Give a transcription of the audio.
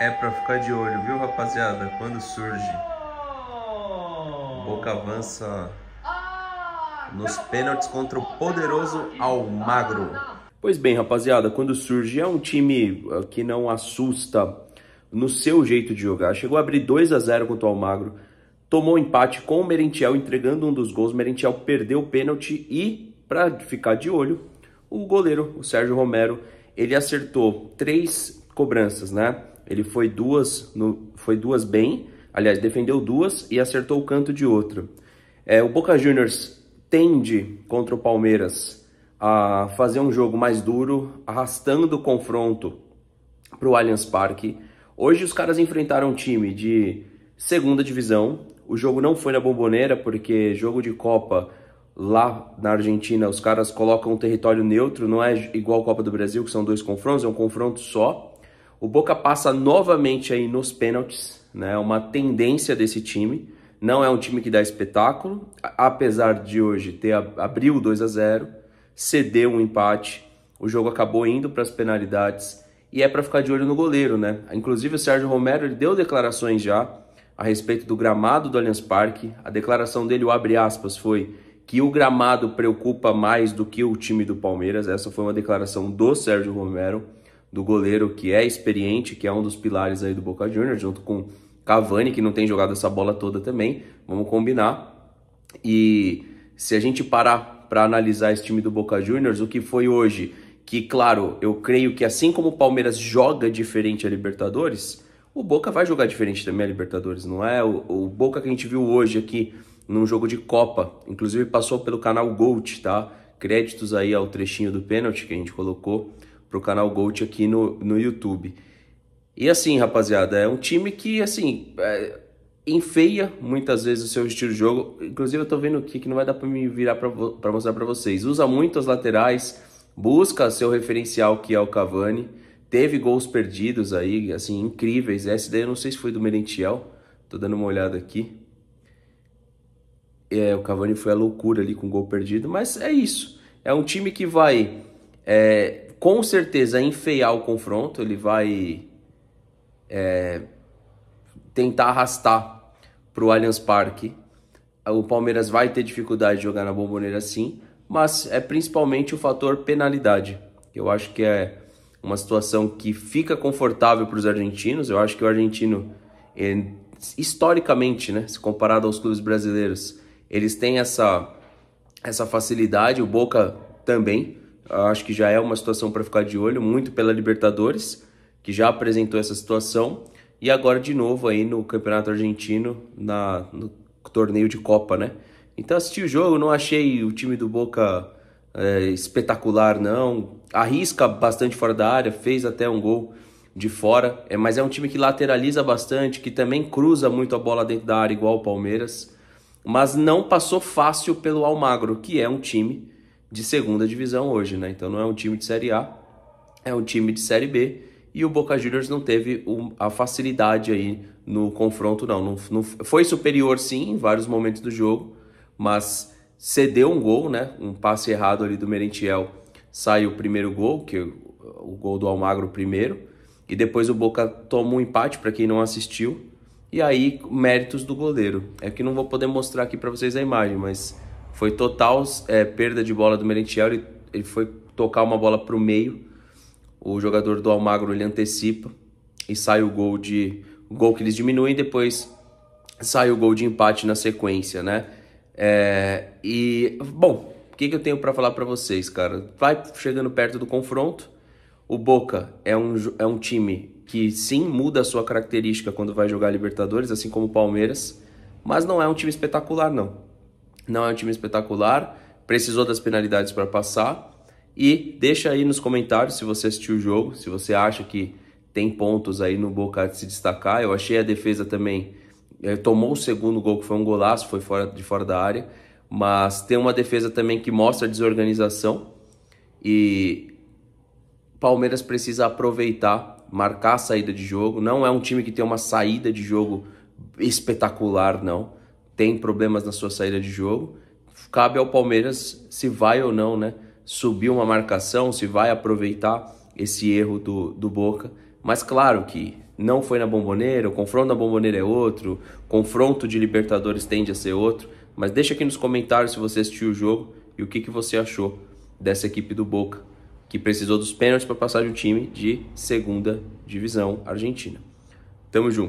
É pra ficar de olho, viu, rapaziada? Quando surge. Boca avança nos pênaltis contra o poderoso Almagro. Pois bem, rapaziada, quando surge é um time ah, que não assusta no seu jeito de jogar. Chegou a abrir 2 a 0 contra o Almagro, tomou um empate com o Merentiel, entregando um dos gols. O Merentiel perdeu o pênalti e, para ficar de olho, o goleiro, o Sérgio Romero, ele acertou três cobranças, né? Ele foi duas, no, foi duas bem, aliás, defendeu duas e acertou o canto de outra. É, o Boca Juniors tende contra o Palmeiras a fazer um jogo mais duro, arrastando o confronto para o Allianz Parque. Hoje os caras enfrentaram um time de segunda divisão. O jogo não foi na Bomboneira, porque jogo de Copa lá na Argentina os caras colocam um território neutro, não é igual a Copa do Brasil, que são dois confrontos, é um confronto só. O Boca passa novamente aí nos pênaltis, né? Uma tendência desse time. Não é um time que dá espetáculo, apesar de hoje ter abriu 2 a 0, cedeu um empate, o jogo acabou indo para as penalidades e é para ficar de olho no goleiro, né? Inclusive o Sérgio Romero ele deu declarações já a respeito do gramado do Allianz Parque. A declaração dele, o abre aspas, foi que o gramado preocupa mais do que o time do Palmeiras. Essa foi uma declaração do Sérgio Romero do goleiro que é experiente, que é um dos pilares aí do Boca Juniors, junto com Cavani, que não tem jogado essa bola toda também, vamos combinar. E se a gente parar para analisar esse time do Boca Juniors, o que foi hoje, que claro, eu creio que assim como o Palmeiras joga diferente a Libertadores, o Boca vai jogar diferente também a Libertadores, não é? O, o Boca que a gente viu hoje aqui num jogo de Copa, inclusive passou pelo canal Gold, tá? Créditos aí ao trechinho do pênalti que a gente colocou pro canal Gold aqui no, no YouTube. E assim, rapaziada, é um time que, assim, é, enfeia muitas vezes o seu estilo de jogo. Inclusive, eu tô vendo aqui que não vai dar para me virar para mostrar para vocês. Usa muito as laterais, busca seu referencial, que é o Cavani. Teve gols perdidos aí, assim, incríveis. Essa daí eu não sei se foi do Merentiel. Tô dando uma olhada aqui. É, o Cavani foi a loucura ali com o gol perdido, mas é isso. É um time que vai é, com certeza enfeiar o confronto, ele vai é, tentar arrastar para o Allianz Parque. O Palmeiras vai ter dificuldade de jogar na bomboneira sim, mas é principalmente o fator penalidade. Eu acho que é uma situação que fica confortável para os argentinos. Eu acho que o argentino, é, historicamente, né, se comparado aos clubes brasileiros, eles têm essa, essa facilidade, o Boca também, Acho que já é uma situação para ficar de olho, muito pela Libertadores, que já apresentou essa situação, e agora de novo aí no Campeonato Argentino, na, no torneio de Copa, né? Então assisti o jogo, não achei o time do Boca é, espetacular, não. Arrisca bastante fora da área, fez até um gol de fora, é, mas é um time que lateraliza bastante, que também cruza muito a bola dentro da área, igual o Palmeiras, mas não passou fácil pelo Almagro, que é um time de segunda divisão hoje, né? Então não é um time de Série A, é um time de Série B. E o Boca Juniors não teve a facilidade aí no confronto, não. não, não foi superior, sim, em vários momentos do jogo, mas cedeu um gol, né? Um passe errado ali do Merentiel sai o primeiro gol, que o gol do Almagro primeiro, e depois o Boca toma um empate para quem não assistiu. E aí, méritos do goleiro. É que não vou poder mostrar aqui para vocês a imagem, mas foi total é, perda de bola do Merentiel, ele, ele foi tocar uma bola para o meio, o jogador do Almagro ele antecipa e sai o gol de o gol que eles diminuem, depois sai o gol de empate na sequência, né? É, e bom, o que, que eu tenho para falar para vocês, cara? Vai chegando perto do confronto. O Boca é um, é um time que sim muda a sua característica quando vai jogar Libertadores, assim como o Palmeiras, mas não é um time espetacular não. Não é um time espetacular, precisou das penalidades para passar. E deixa aí nos comentários se você assistiu o jogo, se você acha que tem pontos aí no Boca de se destacar. Eu achei a defesa também eh, tomou o segundo gol que foi um golaço, foi fora de fora da área, mas tem uma defesa também que mostra desorganização e Palmeiras precisa aproveitar, marcar a saída de jogo. Não é um time que tem uma saída de jogo espetacular, não tem problemas na sua saída de jogo. Cabe ao Palmeiras se vai ou não, né? Subir uma marcação, se vai aproveitar esse erro do, do Boca. Mas claro que não foi na Bomboneira, o confronto na Bomboneira é outro, o confronto de Libertadores tende a ser outro. Mas deixa aqui nos comentários se você assistiu o jogo e o que, que você achou dessa equipe do Boca, que precisou dos pênaltis para passar de um time de segunda divisão argentina. Tamo junto.